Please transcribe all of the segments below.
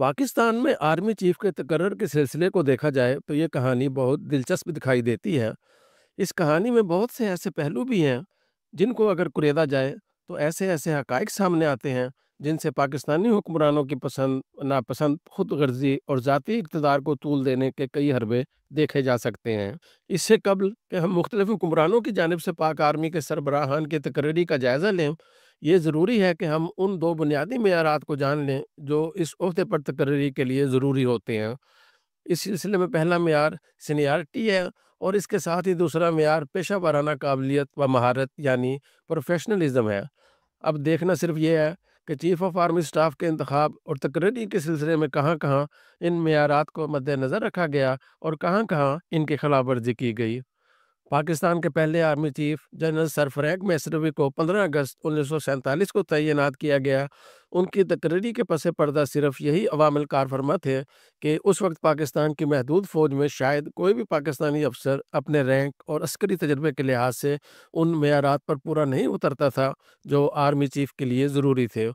पाकिस्तान में army chief के तकर्र के सिलसिले को देखा जाए तो ये कहानी बहुत दिलचस्प दिखाई देती है इस कहानी में बहुत से ऐसे पहलू भी हैं जिनको अगर कुरेदा जाए तो ऐसे ऐसे हकाइक सामने आते हैं जिनसे पाकिस्तानी हुक्मरानों की पसंद नापसंद खुद गर्जी और ज़ाती इकतदार को तूल देने के कई हरबे देखे जा सकते हैं इससे कबल कि हम मुख्तलिफ हुक्मरानों की जानब से पाक आर्मी के सरबराहान की तकर्री का जायज़ा लें ये ज़रूरी है कि हम उन दो बुनियादी मेयारात को जान लें जो इस अहदे पर तकर्री के लिए ज़रूरी होते हैं इस सिलसिले में पहला मैार सीनियरटी है और इसके साथ ही दूसरा मैार पेशा वाराना काबिलियत व महारत यानी प्रोफेशनलिज़म है अब देखना सिर्फ ये है कि चीफ़ ऑफ आर्मी स्टाफ के इंतब और तकर्री के सिलसिले में कहाँ कहाँ इन मैारात को मद्दनज़र रखा गया और कहाँ कहाँ इनकी खिलाफ वर्जी की गई पाकिस्तान के पहले army chief general sir Frank Messervy को 15 अगस्त उन्नीस को तैनात किया गया उनकी तकरीरी के पसे पर्दा सिर्फ यही अवामिल कारफरमा थे कि उस वक्त पाकिस्तान की महदूद फौज में शायद कोई भी पाकिस्तानी अफसर अपने रैंक और अस्करी तजर्बे के लिहाज से उन मैारात पर पूरा नहीं उतरता था जो आर्मी चीफ के लिए ज़रूरी थे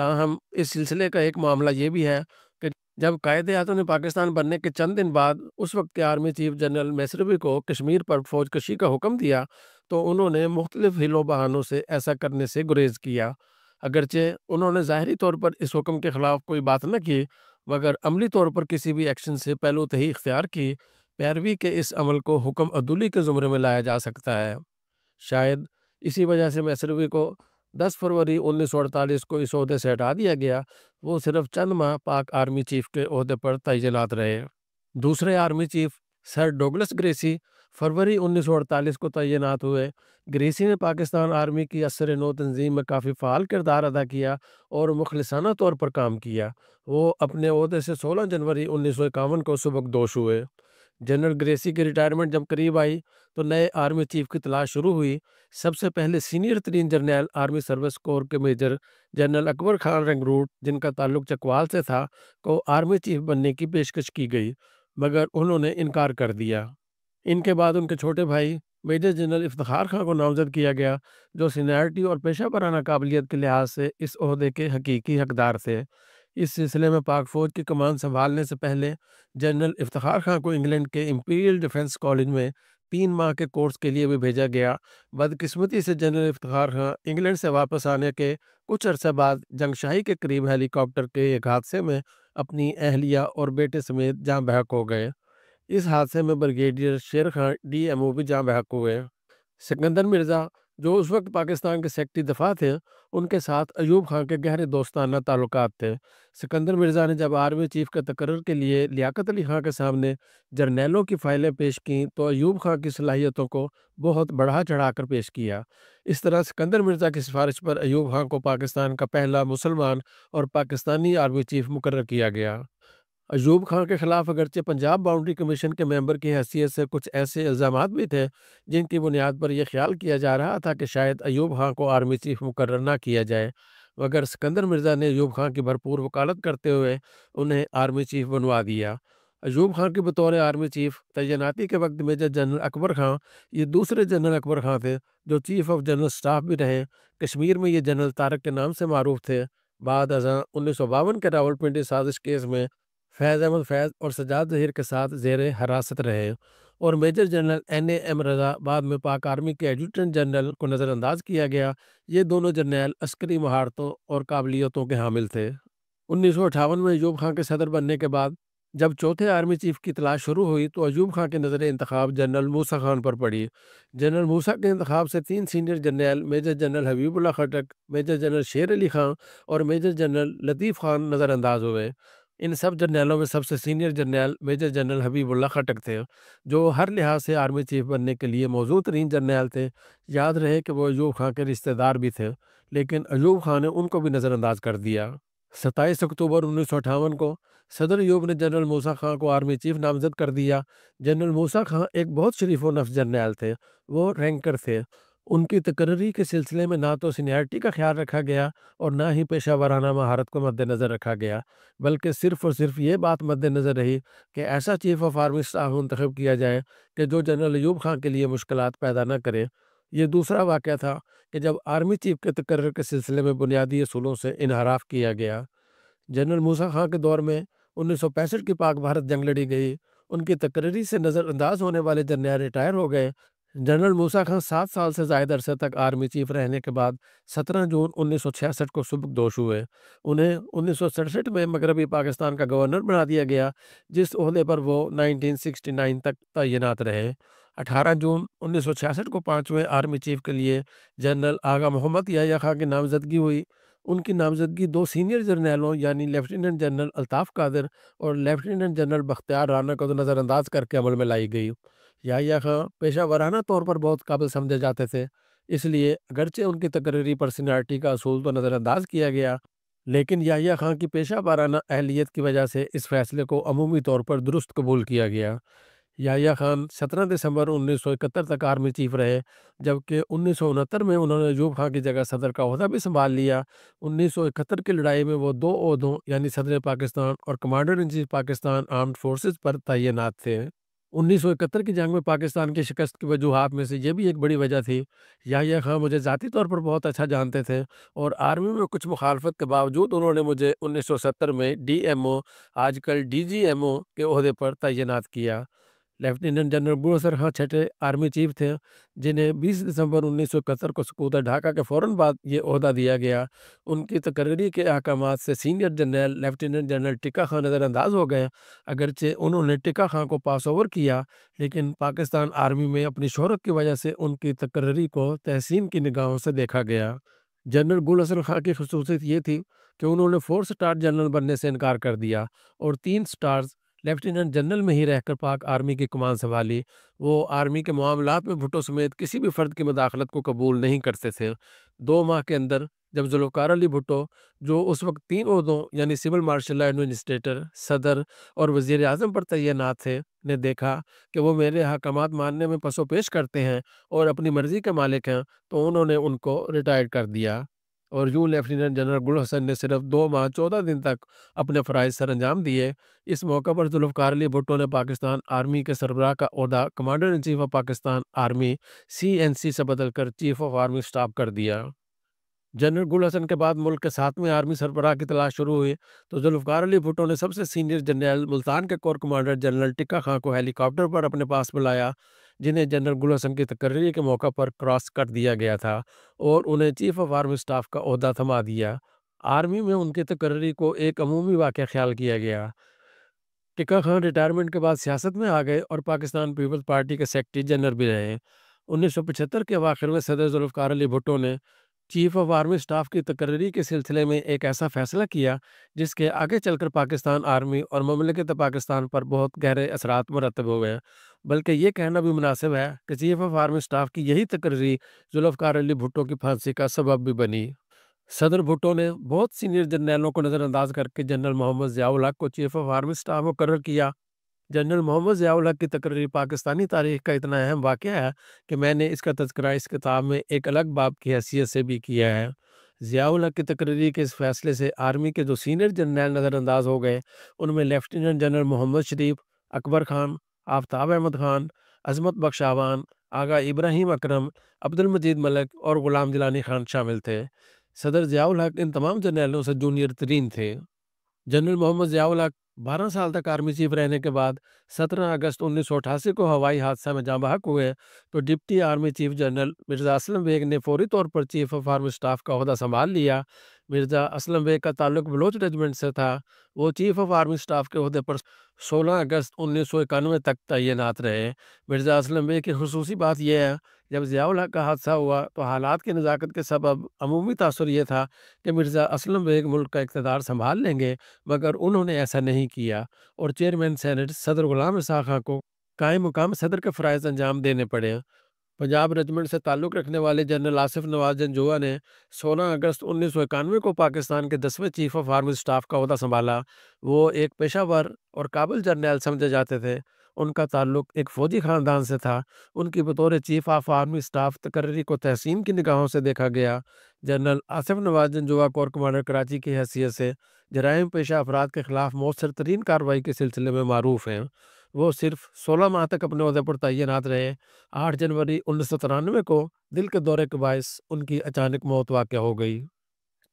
ताहम इस सिलसिले का एक मामला ये भी है कि जब कायद आजम ने पाकिस्तान बनने के चंद दिन बाद उस वक्त के आर्मी चीफ जनरल मेसरवी को कश्मीर पर फौज कशी का हुक्म दिया तो उन्होंने मुख्तलिफ हिलो बहानों से ऐसा करने से गुरेज किया अगरचे उन्होंने ज़ाहरी तौर पर इस हुक्म के ख़िलाफ़ कोई बात न की मगर अमली तौर पर किसी भी एक्शन से पहलू तही इख्तियार की पैरवी के इस अमल को हुक्म अदुली के ज़ुमरे में लाया जा सकता है शायद इसी वजह से मैसरवी को 10 फरवरी 1948 को इस अहदे से हटा दिया गया वो सिर्फ चंद माह पाक आर्मी चीफ के अहदे पर तैजलात रहे दूसरे army chief sir Douglas Gracey फरवरी 1948 को तैनात हुए ग्रेसी ने पाकिस्तान आर्मी की असर नो तंजीम में काफ़ी फ़ाल किरदार अदा किया और मुखलसाना तौर पर काम किया वो अपने अहदे से 16 जनवरी उन्नीस को सबकदोश हुए जनरल ग्रेसी की रिटायरमेंट जब करीब आई तो नए आर्मी चीफ की तलाश शुरू हुई सबसे पहले सीनियर तरीन जर्नैल आर्मी सर्विस कोर के मेजर जनरल अकबर खान रंगरूट जिनका ताल्लुक चकवाल से था को आर्मी चीफ बनने की पेशकश की गई मगर उन्होंने इनकार कर दिया इनके बाद उनके छोटे भाई मेजर जनरल इफ्तार खां को नामजद किया गया जो सीनियरिटी और पेशा पराना काबिलियत के लिहाज से इस अहदे के हकीकी हकदार थे इस सिलसिले में पाक फौज की कमान संभालने से पहले जनरल इफ्तार खां को इंग्लैंड के इम्पीरियल डिफेंस कॉलेज में तीन माह के कोर्स के लिए भी भेजा गया बदकिस्मती से जनरल इफ्तार खां हाँ, इंग्लैंड से वापस आने के कुछ अरसे बाद जंगशाही के करीब हेलीकॉप्टर के एक हादसे में अपनी अहलिया और बेटे समेत जहाँ बहक हो गए इस हादसे में ब्रिगेडियर शेर खां डी एम ओ भी जहाँ बहक हुए सिकंदर मिर्ज़ा जो उस वक्त पाकिस्तान के सेक्रेटरी दफा थे उनके साथ अयूब खान के गहरे दोस्ताना ताल्लुक थे सिकंदर मिर्ज़ा ने जब आर्मी चीफ के तकरर के लिए लियाकत अली खां के सामने जर्नैलों की फ़ाइलें पेश कं तो अयूब खां की सलाहियतों को बहुत बढ़ा चढ़ा कर पेश किया इस तरह सिकंदर मिर्ज़ा की सिफारिश पर अयूब खां को पाकिस्तान का पहला मुसलमान और पाकिस्तानी आर्मी चीफ मुकर किया गया अयूब खान के खिलाफ अगरचे पंजाब बाउंड्री कमीशन के मेंबर की हैसियत से कुछ ऐसे इल्ज़ाम भी थे जिनकी बुनियाद पर यह ख्याल किया जा रहा था कि शायद अयूब खां को आर्मी चीफ मुकर ना किया जाए मगर सिकंदर मिर्ज़ा ने अयूब खां की भरपूर वकालत करते हुए उन्हें आर्मी चीफ बनवा दिया अयूब खां के बतौर आर्मी चीफ तैनाती के वक्त मेजर जनरल अकबर खां ये दूसरे जनरल अकबर खां थे जो चीफ ऑफ जनरल स्टाफ भी रहे कश्मीर में ये जनरल तारक के नाम से मरूफ थे बाद अजा उन्नीस सौ बावन के रावलपिंडी साजिश केस में फैज़ अहमद फैज़ और सजाद जहीर के साथ जेर हरासत रहे और major general N M Raza बाद में पाक आर्मी के एडिटेंट जनरल को नज़रअंदाज किया गया ये दोनों जर्नैल अस्करी महारतों और काबिलियतों के हामिल थे उन्नीस सौ अठावन में अयूब खां के सदर बनने के बाद जब चौथे आर्मी चीफ की तलाश शुरू हुई तो अयूब खां के नज़र इंतखब जनरल मूसा खान पर पड़ी जनरल मूसा के इंतखब से तीन senior general major general Habibullah Khattak major general Sher Ali Khan और मेजर जनरल लतीफ़ खान नज़रअंदाज हुए इन सब जर्नैलों में सबसे सीनियर जर्नैल मेजर जनरल हबीबुल्ला खटक थे जो हर लिहाज से आर्मी चीफ बनने के लिए मौजूद तरीन जर्नैल थे याद रहे कि वो अयूब खां के रिश्तेदार भी थे लेकिन अयूब खां ने उनको भी नज़रअंदाज कर दिया सत्ताईस अक्टूबर उन्नीस सौ अठावन को सदर यूब ने जनरल मूसा खां को आर्मी चीफ नामजद कर दिया जनरल मूसा खां एक बहुत शरीफ व नफ जर्नैल थे वो रैंकर थे उनकी तकर्री के सिलसिले में ना तो सीनियरिटी का ख्याल रखा गया और ना ही पेशा वाराना महारत को मद्देनज़र रखा गया बल्कि सिर्फ और सिर्फ ये बात मद्देनज़र रही कि ऐसा चीफ ऑफ आर्मी स्टाफ मंतखब किया जाए कि जो जनरल ऐब खान के लिए मुश्किल पैदा न करें यह दूसरा वाक़ था कि जब आर्मी चीफ के तकर्र के सिलसिले में बुनियादी असूलों से इनहराफ किया गया जनरल मूसा खां के दौर में उन्नीस सौ पैंसठ की पाक भारत जंग लड़ी गई उनकी तकर्री से नज़रअंदाज होने वाले जर्नैल रिटायर हो गए जनरल मूसा खान सात साल से ज्यादा अरसे तक आर्मी चीफ रहने के बाद 17 जून 1966 को दोष हुए उन्हें उन्नीस में मगरबी पाकिस्तान का गवर्नर बना दिया गया जिस अहदे पर वो 1969 तक तैनात रहे 18 जून 1966 को पाँचवें आर्मी चीफ के लिए जनरल आगा मोहम्मद याया खां की नामजदगी हुई उनकी नामजदगी दो सीनियर जर्नैलों यानी लेफ्टिनेंट जनरल अल्ताफ़ कादिर और लेफ्टिनेंट जनरल बख्तियार राना को नज़रअंदाज करके अमल में लाई गई या खां पेशा तौर पर बहुत काबिल समझे जाते थे इसलिए अगरचे उनकी तकरीरी पर्सनैलिटी का असूल तो नज़रअंदाज किया गया लेकिन याहिया खां की पेशा वाराना अहलियत की वजह से इस फैसले को अमूमी तौर पर दुरुस्त कबूल किया गया याहिया खान सत्रह दिसंबर उन्नीस सौ इकहत्तर तक आर्मी चीफ रहे जबकि उन्नीस सौ उनहत्तर में उन्होंने अजूब खां की जगह सदर का अहदा भी संभाल लिया उन्नीस सौ इकहत्तर की लड़ाई में वो दो अहदों यानी सदर पाकिस्तान और commander in chief Pakistan armed forces पर तैनात थे इकहत्तर की जंग में पाकिस्तान की शिकस्त की वजूहत में से ये भी एक बड़ी वजह थी यह खां मुझे ज़ाती तौर पर बहुत अच्छा जानते थे और आर्मी में कुछ मुखालफत के बावजूद उन्होंने मुझे 1970 में डीएमओ आजकल डीजीएमओ के अहदे पर तैनात किया लेफ्टिनेंट जनरल बुरसर हाँ छठे आर्मी चीफ थे जिन्हें 20 दिसंबर उन्नीस को सकूता ढाका के फौरन बाद ये अहदा दिया गया उनकी तकर्री तो के अहकाम से सीनियर जनरल लेफ्टिनेंट जनरल टिका खां नज़रअंदाज हो गए अगरचे उन्होंने टिका खां को पास ओवर किया लेकिन पाकिस्तान आर्मी में अपनी शहरत की वजह से उनकी तकर्री तो को तहसीन की निगाहों से देखा गया जनरल गुल हसन खां की खसूसियत ये थी कि उन्होंने फोर स्टार जनरल बनने से इनकार कर दिया और तीन स्टार्स लेफ्टिनेंट जनरल में ही रहकर पाक आर्मी की कमान संभाली वो आर्मी के मामला में भुटो समेत किसी भी फर्द की मदाखलत को कबूल नहीं करते थे दो माह के अंदर जब जुलोकार अली भुटो जो उस वक्त तीन उहदों यानी सिविल मार्शल एडमिनिस्ट्रेटर सदर और वजीर अजम पर तैनात थे ने देखा कि वो मेरे अहकाम मानने में पसोपेश करते हैं और अपनी मर्ज़ी के मालिक हैं तो उन्होंने उनको रिटायर कर दिया और यूँ लेफ्टिनेंट जनरल गुल हसन ने सिर्फ दो माह चौदह दिन तक अपने फरज सर अंजाम दिए इस मौके पर जुल्फ़कार अली भुट्टो ने पाकिस्तान आर्मी के सरबराह का अहदा commander in chief of Pakistan army C N C से बदलकर चीफ ऑफ आर्मी स्टाफ कर दिया जनरल गुल हसन के बाद मुल्क के सातवें आर्मी सरबराह की तलाश शुरू हुई तो जुल्फ़ार अली भुट्टो ने सबसे सीनियर जनरल मुल्तान के corps commander general Tikka Khan को हेलीकॉप्टर पर अपने पास बुलाया जिन्हें जनरल गुल हसन की तकर्री के मौका पर क्रॉस कर दिया गया था और उन्हें चीफ ऑफ आर्मी स्टाफ का अहदा थमा दिया आर्मी में उनकी तकर्री को एक अमूमी वाक़ ख्याल किया गया टिका खान रिटायरमेंट के बाद सियासत में आ गए और पाकिस्तान पीपल्स पार्टी के सेक्रटरी जनरल भी रहे उन्नीस सौ पचहत्तर के आखिर में सदर जुल्फ़ार अली भुट्टो ने चीफ ऑफ आर्मी स्टाफ की तकर्री के सिलसिले में एक ऐसा फैसला किया जिसके आगे चलकर पाकिस्तान आर्मी और ममलिकत पाकिस्तान पर बहुत गहरे असरा मरतब हो गए बल्कि ये कहना भी मुनासिब है कि चीफ ऑफ आर्मी स्टाफ की यही तकर्री जुल्फकार अली भुट्टो की फांसी का सबब भी बनी सदर भुट्टो ने बहुत सीनियर जनरलों को नज़रअंदाज करके जनरल मोहम्मद ज़ियाउल को चीफ ऑफ आर्मी स्टाफ मुकर किया जनरल मोहम्मद ज़ियाउल हक की तकरीर पाकिस्तानी तारीख का इतना अहम वाक़ है कि मैंने इसका तस्करा इस किताब में एक अलग बाप की हैसियत से भी किया है ज़ियाउल हक की तकरीर के इस फैसले से आर्मी के जो सीनियर जनरल नज़रअंदाज हो गए उनमें लेफ्टिनेंट जनरल मोहम्मद शरीफ अकबर खान आफ्ताब अहमद खान अजमत बख्शावान आगा इब्राहिम अक्रम अब्दुल मजीद मलक और ग़ुलाम जिलानी खान शामिल थे सदर ज़ियाउल हक इन तमाम जनरलों से जूनियर तरीन थे जनरल मोहम्मद ज़ियाउल हक 12 साल तक आर्मी चीफ रहने के बाद 17 अगस्त उन्नीस को हवाई हादसा में जहाँ बहक हुए तो deputy army chief general Mirza Aslam Beg ने फौरी तौर पर चीफ ऑफ आर्मी स्टाफ का अहदा संभाल लिया मिर्ज़ा असलम बेग का ताल्लुक बलोच रेजिमेंट से था वो चीफ ऑफ आर्मी स्टाफ के अहदे पर 16 अगस्त उन्नीस सौ इक्यानवे तक तैनात रहे मिर्ज़ा असलम बेग की खसूसी बात यह है जब ज़ियाउल का हादसा हुआ तो हालात की नज़ाकत के सबब अमूमी तसर यह था कि मिर्ज़ा असलम बेग मुल्क का इकतदार संभाल लेंगे मगर उन्होंने ऐसा नहीं किया और चेयरमैन सैनट सदर गुलाम साखा को कायम मुकाम सदर के फ़रज़ अंजाम देने पड़े पंजाब रेजिमेंट से ताल्लुक़ रखने वाले जनरल आसिफ नवाज जंजुआ ने 16 अगस्त उन्नीस को पाकिस्तान के दसवें चीफ ऑफ आर्मी स्टाफ का अहदा संभाला वो एक पेशावर और काबिल जर्नैल समझे जाते थे उनका ताल्लुक एक फ़ौजी ख़ानदान से था उनकी बतौर चीफ ऑफ आर्मी स्टाफ तकर्री को तहसीन की निगाहों से देखा गया general Asif Nawaz Janjua corps commander Karachi की हैसियत से जराइम पेशा अफराद के खिलाफ मौसर तरीन कार्रवाई के सिलसिले में मरूफ हैं वो सिर्फ 16 माह तक अपने अहदे पर तैनात रहे 8 जनवरी उन्नीस को दिल के दौरे के बायस उनकी अचानक मौत वाक़ हो गई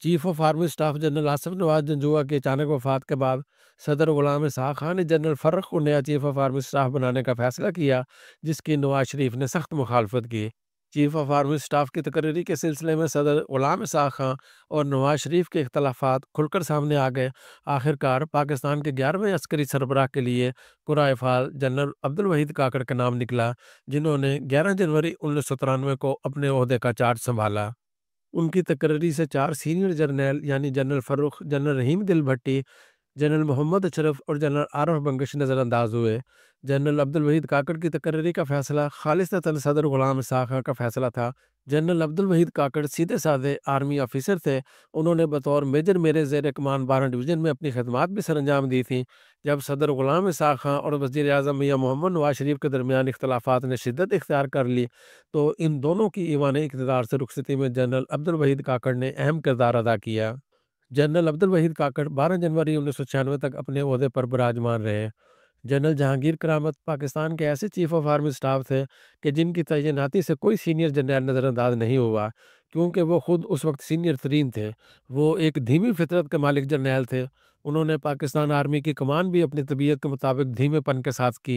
chief of army staff general Asif Nawaz Janjua की अचानक वफात के बाद सदर गुलाम शाह खान ने जनरल फर्रख को नया चीफ ऑफ आर्मी स्टाफ बनाने का फैसला किया जिसकी नवाज शरीफ ने सख्त मुखालफत की चीफ ऑफ आर्मी स्टाफ की तकरीरी के सिलसिले में सदर गुलाम इसा खां और नवाज शरीफ के अख्तलाफात खुलकर सामने आ गए आखिरकार पाकिस्तान के ग्यारहवें अस्करी सरबराह के लिए कुराए फाल जनरल अब्दुल वहीद काकड़ का नाम निकला जिन्होंने ग्यारह जनवरी उन्नीस सौ तिरानवे को अपने अहदे का चार्ज संभाला उनकी तकरीरी से चार सीनियर जर्नल यानी general Farrukh general Rahim Dil Bhatti general Mohammad Ashraf और जनरल आरफ बंगशी नज़रअंदाज हुए जनरल अब्दुल वहीद काकड़ की तकर्री का फैसला खालिस्तन सदर गुलाम साखा का फैसला था जनरल अब्दुल वहीद काकड़ सीधे साधे आर्मी ऑफिसर थे उन्होंने बतौर मेजर मेरे जेर कमान बारह डिवीज़न में अपनी खदमात भी सरंजाम दी थी जब सदर गुलाम साखा और वजी अजम मियाँ मोहम्मद नवाज शरीफ के दरमियान इख्लाफा ने शिदत इख्तियार कर ली तो इन दोनों की ईवान इकतदार से रुखसती में जनरल अब्दुल वहीद काकड़ ने अहम किरदार अदा किया जनरल अब्दुल वहीद काकड़ 12 जनवरी उन्नीस तक अपने अहदे पर विराजमान रहे जनरल जहांगीर करामत पाकिस्तान के ऐसे चीफ ऑफ आर्मी स्टाफ थे कि जिनकी तैनाती से कोई सीनियर जनरल नज़रअंदाज नहीं हुआ क्योंकि वो खुद उस वक्त सीनियर तरीन थे वो एक धीमी फितरत के मालिक जनरल थे उन्होंने पाकिस्तान आर्मी की कमान भी अपनी तबीयत के मुताबिक धीमेपन के साथ की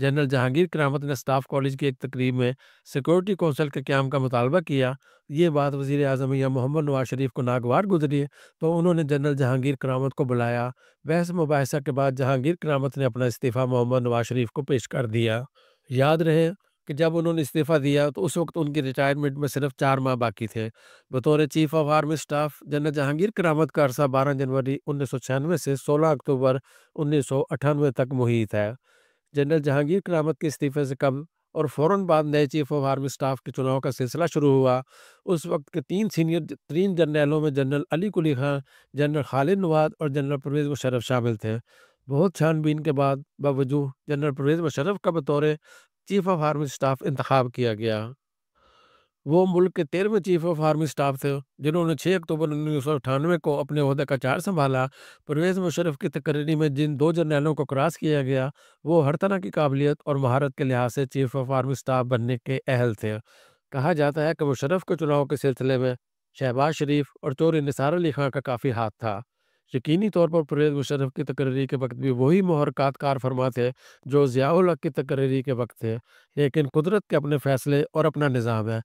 जनरल जहांगीर करामत ने स्टाफ कॉलेज की एक तकरीब में सिक्योरिटी कौंसिल के क्याम का मुतालबा किया ये बात वजीर अजम या मोहम्मद नवाज शरीफ को नागवार गुजरी तो उन्होंने जनरल जहांगीर करामत को बुलाया बहस मुबासा के बाद जहांगीर करामत ने अपना इस्तीफ़ा मोहम्मद नवाज शरीफ को पेश कर दिया याद रहे कि जब उन्होंने इस्तीफा दिया तो उस वक्त उनकी रिटायरमेंट में सिर्फ चार माह बाकी थे बतौर chief of army staff general Jahangir Karamat का अरसा बारह जनवरी उन्नीस से सोलह अक्टूबर उन्नीस तक मुहित है जनरल जहांगीर करामत के इस्तीफे से कम और फौरन बाद नए चीफ ऑफ आर्मी स्टाफ के चुनाव का सिलसिला शुरू हुआ उस वक्त के तीन सीनियर तीन जनरलों में जनरल अली कुली खान जनरल खालिद नवाद और जनरल परवेज़ मुशरफ शामिल थे बहुत छानबीन के बाद बावजूद जनरल परवेज़ मुशरफ का बतौर चीफ ऑफ आर्मी स्टाफ इंतखब किया गया वो मुल्क के तेरहवें चीफ ऑफ आर्मी स्टाफ थे जिन्होंने 6 अक्टूबर उन्नीस सौ अठानवे को अपने अहदे का चार संभाला परवेज़ मुशरफ की तकरीरी में जिन दो जर्नैलों को क्रॉस किया गया वो हर तरह की काबिलियत और महारत के लिहाज से चीफ ऑफ आर्मी स्टाफ बनने के अहल थे कहा जाता है कि मुशरफ के चुनाव के सिलसिले में शहबाज शरीफ और चोरी निसार अली खां का काफ़ी हाथ था यकीनी तौर पर परवेज मुशरफ की तकरीरी के वक्त भी वही महरक़ात कार फरमा थे जो ज़ियाल की तकरीरी के वक्त थे लेकिन कुदरत के अपने फैसले और अपना निज़ाम है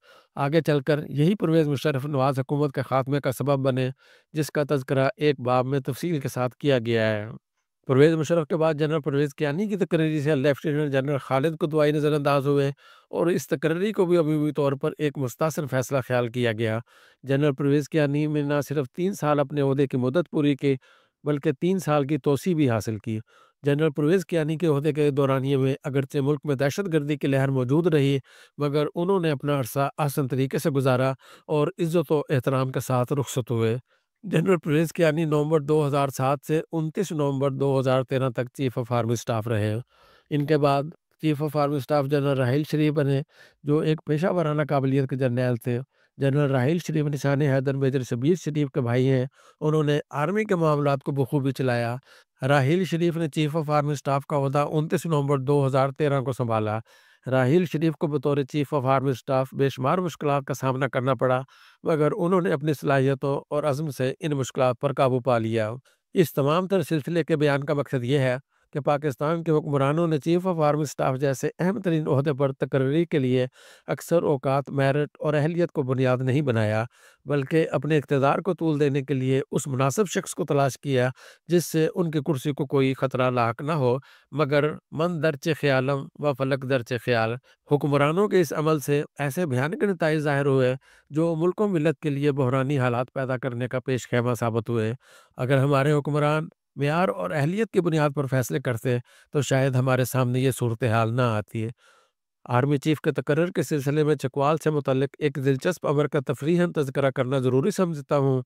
आगे चलकर यही परवेज़ मुशरफ नवाज़ हुकूमत के ख़ात्मे का सबब बने जिसका तस्करा एक बाब में तफसील के साथ किया गया है परवेज मुशरफ के बाद जनरल परवेज कियानी की तकरीरी से लेफ्टिनेंट जनरल खालिद को दुआई नज़रअंदाज हुए और इस तकरीरी को भी अभी तौर पर एक मुस्तासर फैसला ख्याल किया गया जनरल परवेज कियानी में ना सिर्फ तीन साल अपने अहदे की मदद पूरी की बल्कि तीन साल की तोसी भी हासिल की जनरल परवेज कियानी के अहदे के ये में अगरचे मुल्क में दहशत गर्दी की लहर मौजूद रही मगर उन्होंने अपना अरसा आसन तरीके से गुजारा और इज़्ज़त व एहतराम के साथ रुखसत हुए जनरल के यानी नवंबर 2007 से 29 नवंबर 2013 तक चीफ ऑफ आर्मी स्टाफ रहे हैं इनके बाद chief of army staff general Raheel Sharif बने जो एक पेशा वराना काबिलियत के जर्नैल थे जनरल राहिल शरीफ निशान हैदर मेजर शबीर शरीफ के भाई हैं उन्होंने आर्मी के मामला को बखूबी चलाया राहिल शरीफ ने चीफ ऑफ आर्मी स्टाफ का अहदा उनतीस नवंबर 2013 को संभाला राहील शरीफ को बतौर चीफ ऑफ आर्मी स्टाफ बेशुमार मुश्किल का सामना करना पड़ा मगर उन्होंने अपनी सलाहियतों और अज़म से इन मुश्किल पर काबू पा लिया इस तमाम तर सिलसिले के बयान का मकसद ये है कि पाकिस्तान के हुक्मरानों ने चीफ ऑफ आर्मी स्टाफ जैसे अहम तरीन अहदे पर तकर्री के लिए अक्सर अवकात मेरिट और अहलियत को बुनियाद नहीं बनाया बल्कि अपने इकतदार को तूल देने के लिए उस मुनासिब शख्स को तलाश किया जिससे उनकी कुर्सी को कोई ख़तरा लाक ना हो मगर मन दरच ख्यालम व फलक दरच ख्याल हुक्मरानों के इस अमल से ऐसे भयानक नतज ज़ाहिर हुए जो मुल्क मिलत के लिए बहरानी हालात पैदा करने का पेश खैमा साबित हुए अगर हमारे हुक्मरान मैार और अहलियत की बुनियाद पर फैसले करते हैं तो शायद हमारे सामने ये सूरत हाल ना आती है आर्मी चीफ के तकर्र के सिलसिले में चकवाल से मुतल एक दिलचस्प अमर का तफरीहन तस्करा करना ज़रूरी समझता हूँ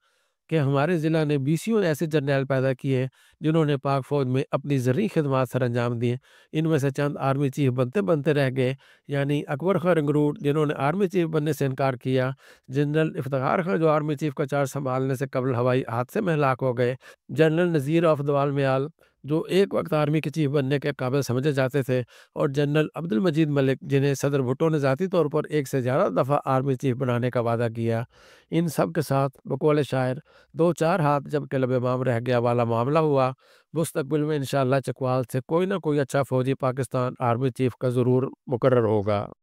कि हमारे ज़िला ने बीसियों ऐसे जर्नैल पैदा किए हैं जिन्होंने पाक फ़ौज में अपनी ज़रूरी खदमात सर अंजाम दिए इनमें से चंद आर्मी चीफ बनते बनते रह गए यानी अकबर खां रंगरूट जिन्होंने आर्मी चीफ बनने से इनकार किया जनरल इफ्तार खां जो आर्मी चीफ का चार्ज संभालने से कबल हवाई हादसे में हलाक हो गए जनरल नज़ीर ऑफ दवाल मयाल जो एक वक्त आर्मी के चीफ बनने के काबिल समझे जाते थे और जनरल अब्दुल मजीद मलिक जिन्हें सदर भुट्टो ने ज़ाती तौर पर एक से ज़्यादा दफ़ा आर्मी चीफ बनाने का वादा किया इन सब के साथ बकौल शायर दो चार हाथ जब क्लब लबाम रह गया वाला मामला हुआ मुस्तबिल में इन चकवाल से कोई ना कोई अच्छा फ़ौजी पाकिस्तान आर्मी चीफ का ज़रूर मुकर होगा